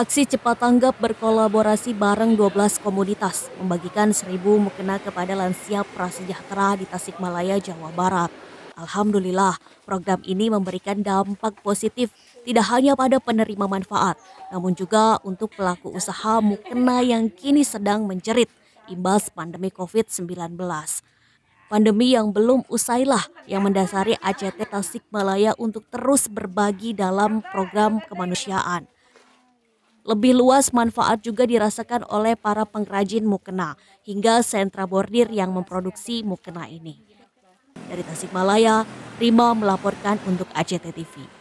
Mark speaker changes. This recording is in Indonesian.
Speaker 1: Aksi cepat tanggap berkolaborasi bareng 12 komunitas membagikan 1000 mukena kepada lansia prasejahtera di Tasikmalaya, Jawa Barat. Alhamdulillah, program ini memberikan dampak positif tidak hanya pada penerima manfaat, namun juga untuk pelaku usaha mukena yang kini sedang menjerit imbas pandemi COVID-19. Pandemi yang belum usailah yang mendasari ACT Tasikmalaya untuk terus berbagi dalam program kemanusiaan. Lebih luas manfaat juga dirasakan oleh para pengrajin mukena hingga sentra bordir yang memproduksi mukena ini. Dari Tasikmalaya, Rima melaporkan untuk ACT TV.